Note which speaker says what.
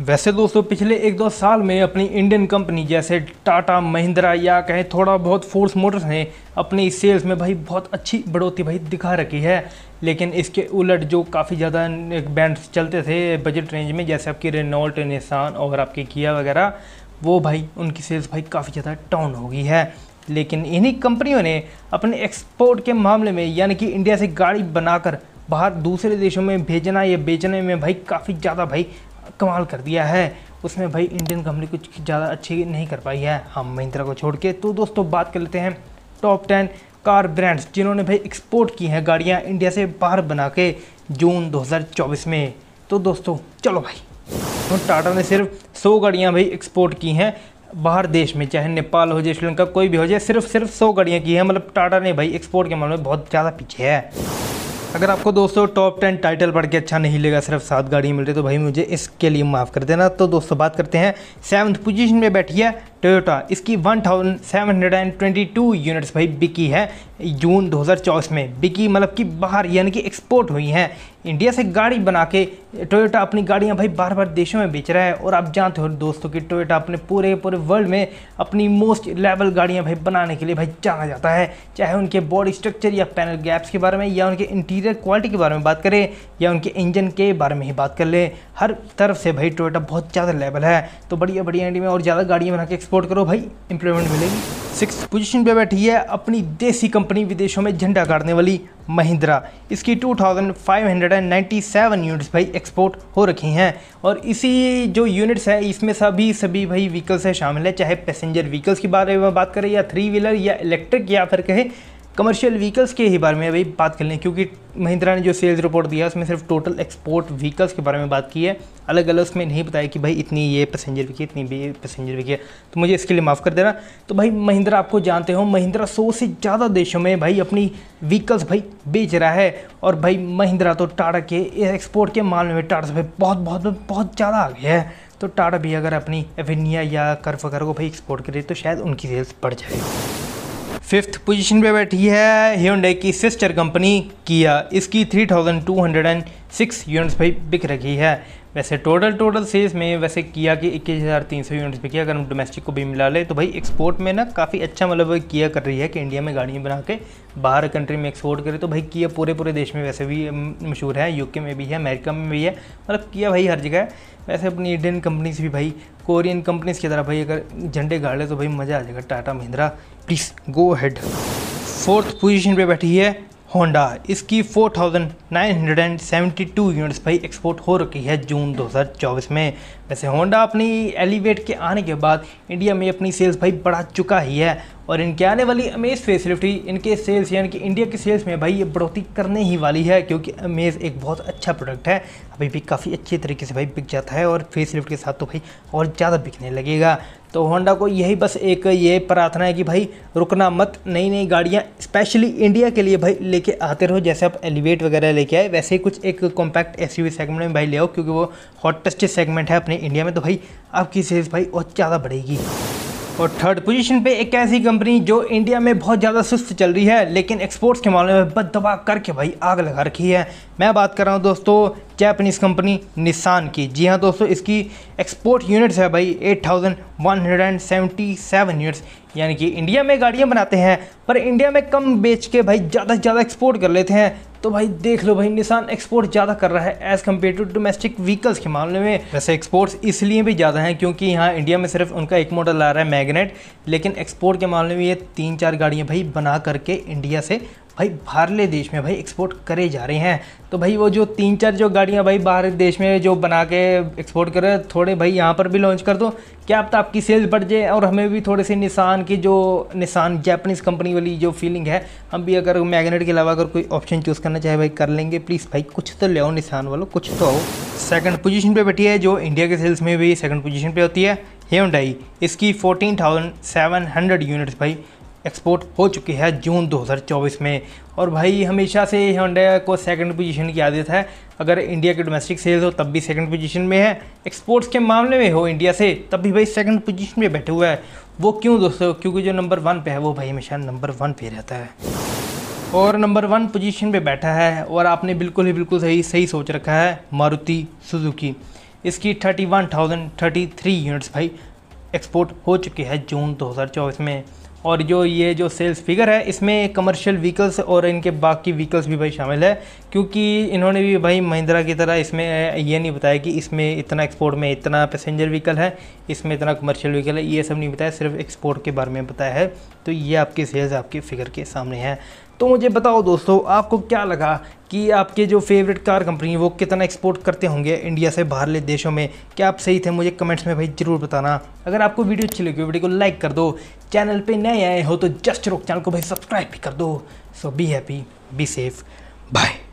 Speaker 1: वैसे दोस्तों पिछले एक दो साल में अपनी इंडियन कंपनी जैसे टाटा महिंद्रा या कहें थोड़ा बहुत फोर्स मोटर्स ने अपनी सेल्स में भाई बहुत अच्छी बढ़ोतरी भाई दिखा रखी है लेकिन इसके उलट जो काफ़ी ज़्यादा बैंड्स चलते थे बजट रेंज में जैसे आपकी रेनोल्ट निसान और आपकी किया वगैरह वो भाई उनकी सेल्स भाई काफ़ी ज़्यादा डाउन हो गई है लेकिन इन्हीं कंपनियों ने अपने एक्सपोर्ट के मामले में यानी कि इंडिया से गाड़ी बनाकर बाहर दूसरे देशों में भेजना या बेचने में भाई काफ़ी ज़्यादा भाई कमाल कर दिया है उसमें भाई इंडियन कंपनी कुछ ज़्यादा अच्छी नहीं कर पाई है हम महिंद्रा को छोड़ के तो दोस्तों बात कर लेते हैं टॉप टेन कार ब्रांड्स जिन्होंने भाई एक्सपोर्ट की हैं गाड़ियाँ इंडिया से बाहर बना के जून 2024 में तो दोस्तों चलो भाई तो टाटा ने सिर्फ 100 गाड़ियाँ भाई एक्सपोर्ट की हैं बाहर देश में चाहे नेपाल हो जाए श्रीलंका कोई भी हो जाए सिर्फ सिर्फ 100 गाड़ियाँ की हैं मतलब टाटा ने भाई एक्सपोर्ट के मामले में बहुत ज़्यादा पीछे है अगर आपको दोस्तों टॉप टेन टाइटल पढ़ के अच्छा नहीं लगा सिर्फ सात गाड़ी मिल रही तो भाई मुझे इसके लिए माफ़ कर देना तो दोस्तों बात करते हैं सेवन्थ पोजीशन में बैठी है टोयोटा इसकी 1722 यूनिट्स भाई बिकी है जून 2024 में बिकी मतलब कि बाहर यानी कि एक्सपोर्ट हुई हैं इंडिया से गाड़ी बना के टोयोटा अपनी गाड़ियां भाई बार बार देशों में बेच रहा है और आप जानते हो दोस्तों कि टोयोटा अपने पूरे पूरे वर्ल्ड में अपनी मोस्ट लेवल गाड़ियां भाई बनाने के लिए भाई जाना जाता है चाहे उनके बॉडी स्ट्रक्चर या पैनल गैप्स के बारे में या उनके इंटीरियर क्वालिटी के बारे में बात करें या उनके इंजन के बारे में ही बात कर लें हर तरफ से भाई टोयोटा बहुत ज़्यादा लेवल है तो बढ़िया बढ़िया इंडिया में और ज़्यादा गाड़ियाँ बना के एक्सपोर्ट सपोर्ट करो भाई इंप्लॉयमेंट मिलेगी सिक्स पोजीशन पे बैठी है अपनी देसी कंपनी विदेशों में झंडा गाड़ने वाली महिंद्रा इसकी 2597 यूनिट्स भाई एक्सपोर्ट हो रखी हैं और इसी जो यूनिट्स हैं इसमें सभी सभी भाई व्हीकल्स हैं शामिल है चाहे पैसेंजर व्हीकल्स के बारे में बात करें या थ्री व्हीलर या इलेक्ट्रिक या फिर कहें कमर्शियल व्हीकल्स के ही बारे में अभी बात कर लें क्योंकि महिंद्रा ने जो सेल्स रिपोर्ट दिया उसमें सिर्फ टोटल एक्सपोर्ट व्हीकल्स के बारे में बात की है अलग अलग उसमें नहीं बताया कि भाई इतनी ये पैसेंजर भी की इतनी भी पैसेंजर भी की तो मुझे इसके लिए माफ़ कर देना तो भाई महिंद्रा आपको जानते हो महिंद्रा सौ से ज़्यादा देशों में भाई अपनी व्हीकल्स भाई बेच रहा है और भाई महिंद्रा तो टाटा के एक्सपोर्ट के मामले में टाटा से भाई बहुत बहुत बहुत ज़्यादा आ गया है तो टाटा भी अगर अपनी एवेनिया या कर्फ वगैरह को भाई एक्सपोर्ट करे तो शायद उनकी सेल्स बढ़ जाएगी फिफ्थ पोजीशन पे बैठी है ह्यूंडई की सिस्टर कंपनी किया इसकी 3,206 यूनिट्स भाई बिक रही है वैसे टोटल टोटल सेल्स में वैसे किया कि इक्कीस हज़ार तीन सौ यूनिट्स बिकी अगर हम डोमेस्टिक को भी मिला ले तो भाई एक्सपोर्ट में ना काफ़ी अच्छा मतलब किया कर रही है कि इंडिया में गाड़ियाँ बना के बाहर कंट्री में एक्सपोर्ट करे तो भाई किया पूरे पूरे देश में वैसे भी मशहूर है यूके में भी है अमेरिका में भी है मतलब किया भाई हर जगह वैसे अपनी इंडियन कंपनीज भी भाई कोरियन कंपनीज की तरह भाई अगर झंडे गाड़ ले तो भाई मज़ा आ जाएगा Tata Mahindra please go head fourth position पे बैठी है होंडा इसकी 4,972 यूनिट्स भाई एक्सपोर्ट हो रखी है जून 2024 में वैसे होंडा अपनी एलिवेट के आने के बाद इंडिया में अपनी सेल्स भाई बढ़ा चुका ही है और इनके आने वाली अमेज फेसिलिटी इनके सेल्स यानी कि इंडिया के सेल्स में भाई ये बढ़ोतरी करने ही वाली है क्योंकि अमेज एक बहुत अच्छा प्रोडक्ट है अभी भी काफ़ी अच्छे तरीके से भाई बिक जाता है और फेसलिफ्ट के साथ तो भाई और ज़्यादा बिकने लगेगा तो होंडा को यही बस एक ये प्रार्थना है कि भाई रुकना मत नई नई गाड़ियाँ स्पेशली इंडिया के लिए भाई लेके आते रहो जैसे आप एलिवेट वगैरह लेके आए वैसे ही कुछ एक कॉम्पैक्ट एस सेगमेंट में भाई ले आओ क्योंकि वो हॉटेस्ट सेगमेंट है अपने इंडिया में तो भाई आपकी सेल्स भाई और ज़्यादा बढ़ेगी और थर्ड पोजीशन पे एक ऐसी कंपनी जो इंडिया में बहुत ज़्यादा सुस्त चल रही है लेकिन एक्सपोर्ट्स के मामले में बद दबा करके भाई आग लगा रखी है मैं बात कर रहा हूँ दोस्तों जैपनीज़ कंपनी निसान की जी हाँ दोस्तों इसकी एक्सपोर्ट यूनिट्स है भाई 8,177 यूनिट्स यानी कि इंडिया में गाड़ियाँ बनाते हैं पर इंडिया में कम बेच के भाई ज़्यादा से ज़्यादा एक्सपोर्ट कर लेते हैं तो भाई देख लो भाई निशान एक्सपोर्ट ज़्यादा कर रहा है as compare to domestic vehicles के मामले में वैसे एक्सपोर्ट्स इसलिए भी ज़्यादा हैं क्योंकि यहाँ इंडिया में सिर्फ उनका एक मॉडल आ रहा है मैग्नेट लेकिन एक्सपोर्ट के मामले में ये तीन चार गाड़ियाँ भाई बना करके इंडिया से भाई बाहरले देश में भाई एक्सपोर्ट करे जा रहे हैं तो भाई वो जो तीन चार जो गाड़ियाँ भाई बाहर देश में जो बना के एक्सपोर्ट कर रहे थोड़े भाई यहाँ पर भी लॉन्च कर दो क्या अब तो आपकी सेल्स बढ़ जाए और हमें भी थोड़े से निशान की जो निशान जैपनीज़ कंपनी वाली जो फीलिंग है हम भी अगर मैगनेट के अलावा अगर कोई ऑप्शन चूज़ करना चाहे भाई कर लेंगे प्लीज़ भाई कुछ तो ले आओ निशान वालों कुछ तो आओ सेकेंड पोजीशन पर बैठी है जो इंडिया के सेल्स में भी सेकेंड पोजीशन पर होती है हेमडाई इसकी हंड्रेड यूनिट्स भाई एक्सपोर्ट हो चुकी है जून 2024 में और भाई हमेशा से हंडा को सेकंड पोजीशन की आदत है अगर इंडिया के डोमेस्टिक सेल्स हो तब भी सेकंड पोजीशन में है एक्सपोर्ट्स के मामले में हो इंडिया से तब भी भाई सेकंड पोजीशन में बैठे हुआ है वो क्यों दोस्तों क्योंकि जो नंबर वन पे है वो भाई हमेशा नंबर वन पे रहता है और नंबर वन पोजीशन पर बैठा है और आपने बिल्कुल ही बिल्कुल सही सही सोच रखा है मारुति सुजुकी इसकी thirty one thousand thirty three units भाई एक्सपोर्ट हो चुकी है जून दो में और जो ये जो सेल्स फिगर है इसमें कमर्शियल व्हीकल्स और इनके बाकी व्हीकल्स भी भाई शामिल है क्योंकि इन्होंने भी भाई महिंद्रा की तरह इसमें ये नहीं बताया कि इसमें इतना एक्सपोर्ट में इतना पैसेंजर व्हीकल है इसमें इतना कमर्शियल व्हीकल है ये सब नहीं बताया सिर्फ एक्सपोर्ट के बारे में बताया है तो ये आपके सेल्स आपके फिगर के सामने हैं तो मुझे बताओ दोस्तों आपको क्या लगा कि आपके जो फेवरेट कार कंपनी वो कितना एक्सपोर्ट करते होंगे इंडिया से बाहरले देशों में क्या आप सही थे मुझे कमेंट्स में भाई ज़रूर बताना अगर आपको वीडियो अच्छी लगी वीडियो को लाइक कर दो चैनल पे नए आए हो तो जस्ट रोक चैनल को भाई सब्सक्राइब भी कर दो so be happy be safe bye